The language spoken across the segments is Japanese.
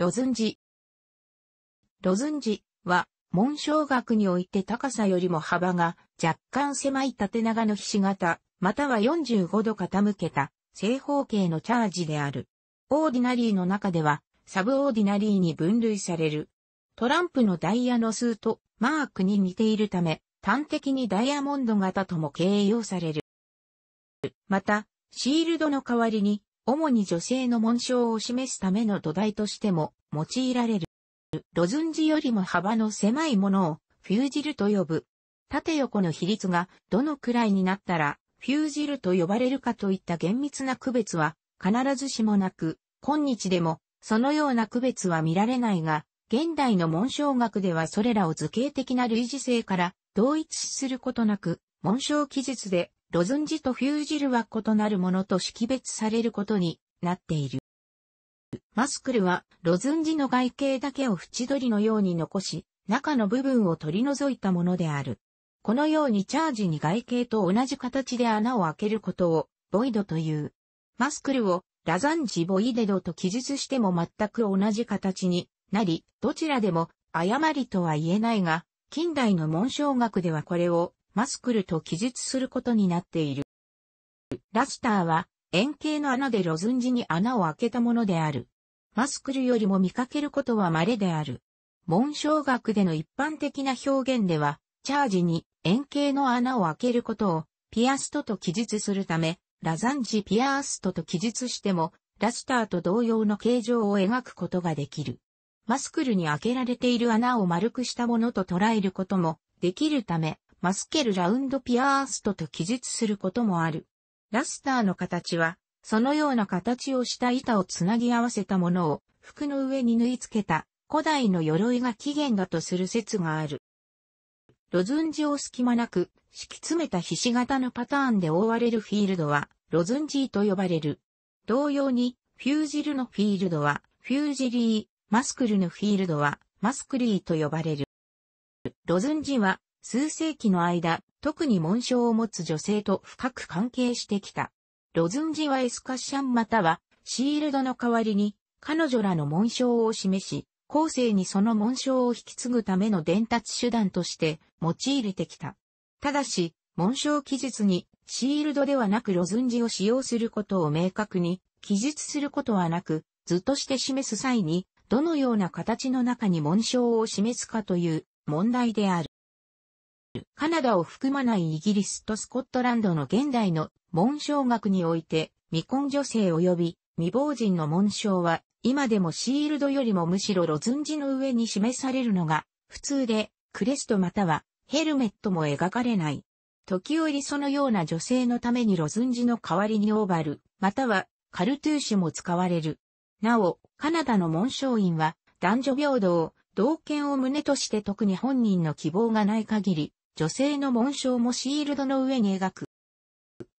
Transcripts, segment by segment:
ロズンジ。ロズンジは、紋章学において高さよりも幅が若干狭い縦長のひし形、または45度傾けた正方形のチャージである。オーディナリーの中では、サブオーディナリーに分類される。トランプのダイヤの数とマークに似ているため、端的にダイヤモンド型とも形容される。また、シールドの代わりに主に女性の紋章を示すための土台としても用いられる。ロズンジよりも幅の狭いものをフュージルと呼ぶ。縦横の比率がどのくらいになったらフュージルと呼ばれるかといった厳密な区別は必ずしもなく、今日でもそのような区別は見られないが、現代の紋章学ではそれらを図形的な類似性から同一することなく、紋章記述でロズンジとフュージルは異なるものと識別されることになっている。マスクルは、ロズンジの外形だけを縁取りのように残し、中の部分を取り除いたものである。このようにチャージに外形と同じ形で穴を開けることを、ボイドという。マスクルを、ラザンジボイデドと記述しても全く同じ形になり、どちらでも誤りとは言えないが、近代の文章学ではこれをマスクルと記述することになっている。ラスターは円形の穴でロズンジに穴を開けたものである。マスクルよりも見かけることは稀である。文章学での一般的な表現では、チャージに円形の穴を開けることをピアストと記述するため、ラザンジピアーストと記述しても、ラスターと同様の形状を描くことができる。マスクルに開けられている穴を丸くしたものと捉えることもできるため、マスケルラウンドピアーストと記述することもある。ラスターの形は、そのような形をした板をつなぎ合わせたものを服の上に縫い付けた古代の鎧が起源だとする説がある。ロズンジを隙間なく敷き詰めたひし形のパターンで覆われるフィールドはロズンジーと呼ばれる。同様にフュージルのフィールドはフュージリー、マスクルのフィールドはマスクリーと呼ばれる。ロズンジは数世紀の間、特に紋章を持つ女性と深く関係してきた。ロズンジはエスカッシャンまたはシールドの代わりに彼女らの紋章を示し、後世にその紋章を引き継ぐための伝達手段として用いれてきた。ただし、紋章記述にシールドではなくロズンジを使用することを明確に記述することはなく、図として示す際に、どのような形の中に紋章を示すかという問題である。カナダを含まないイギリスとスコットランドの現代の紋章学において、未婚女性及び未亡人の紋章は、今でもシールドよりもむしろロズンジの上に示されるのが普通で、クレストまたはヘルメットも描かれない。時折そのような女性のためにロズンジの代わりにオーバル、またはカルトゥーシュも使われる。なお、カナダの紋章院は男女平等、同権を旨として特に本人の希望がない限り、女性の紋章もシールドの上に描く。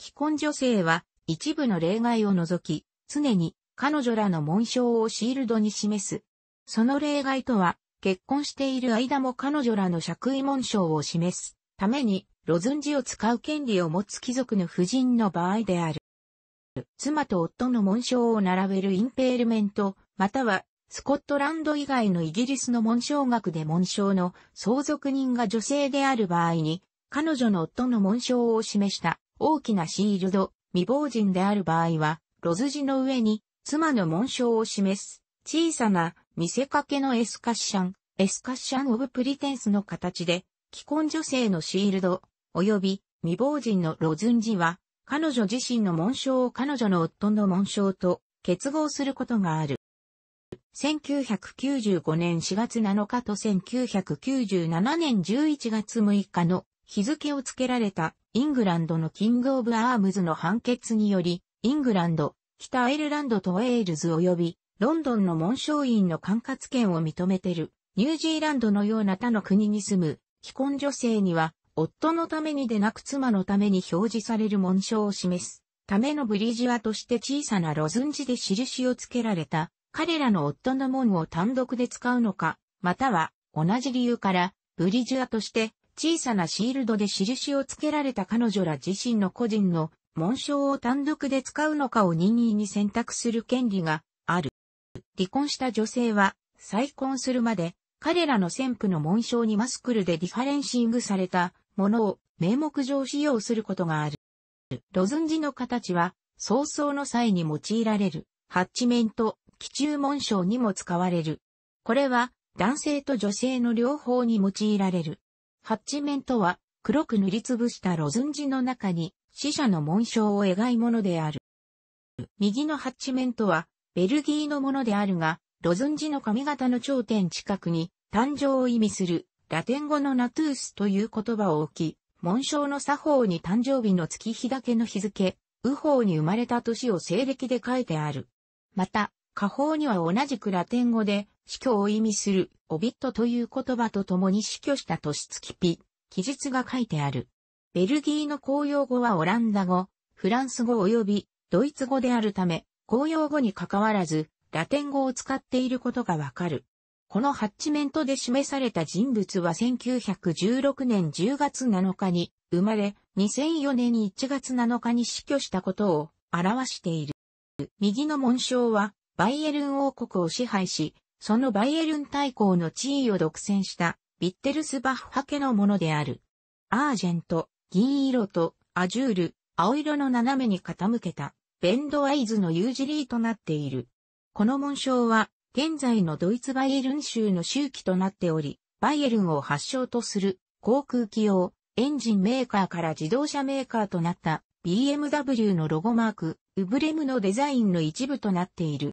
既婚女性は一部の例外を除き、常に彼女らの紋章をシールドに示す。その例外とは、結婚している間も彼女らの爵位紋章を示すために、ロズンジを使う権利を持つ貴族の夫人の場合である。妻と夫の紋章を並べるインペールメント、またはスコットランド以外のイギリスの紋章学で紋章の相続人が女性である場合に、彼女の夫の紋章を示した大きなシールド、未亡人である場合は、ロズジの上に妻の紋章を示す小さな見せかけのエスカッション、エスカッションオブプリテンスの形で、既婚女性のシールド、及び未亡人のロズンジは、彼女自身の紋章を彼女の夫の紋章と結合することがある。1995年4月7日と1997年11月6日の日付を付けられたイングランドのキング・オブ・アームズの判決により、イングランド、北アイルランドとウェールズ及び、ロンドンの紋章院の管轄権を認めてる、ニュージーランドのような他の国に住む、既婚女性には、夫のためにでなく妻のために表示される紋章を示す、ためのブリジワとして小さなロズンジで印を付けられた、彼らの夫の門を単独で使うのか、または同じ理由からブリジュアとして小さなシールドで印をつけられた彼女ら自身の個人の紋章を単独で使うのかを任意に選択する権利がある。離婚した女性は再婚するまで彼らの先婦の紋章にマスクルでディファレンシングされたものを名目上使用することがある。ロズンジの形は、早々の際に用いられる、ハッチメント、基中紋章にも使われる。これは男性と女性の両方に用いられる。ハッチ面とは黒く塗りつぶしたロズンジの中に死者の紋章を描いものである。右のハッチ面とはベルギーのものであるが、ロズンジの髪型の頂点近くに誕生を意味するラテン語のナトゥースという言葉を置き、紋章の作法に誕生日の月日だけの日付、右方に生まれた年を西暦で書いてある。また、下方には同じくラテン語で、死去を意味する、オビットという言葉と共に死去した年月日、記述が書いてある。ベルギーの公用語はオランダ語、フランス語及びドイツ語であるため、公用語に関わらず、ラテン語を使っていることがわかる。このハッチメントで示された人物は1916年10月7日に生まれ、2004年1月7日に死去したことを表している。右の紋章はバイエルン王国を支配し、そのバイエルン大公の地位を独占したビッテルスバッハ家のものである。アージェント、銀色とアジュール、青色の斜めに傾けたベンドアイズのユージリーとなっている。この紋章は現在のドイツバイエルン州の周期となっており、バイエルンを発祥とする航空機用エンジンメーカーから自動車メーカーとなった BMW のロゴマーク、ウブレムのデザインの一部となっている。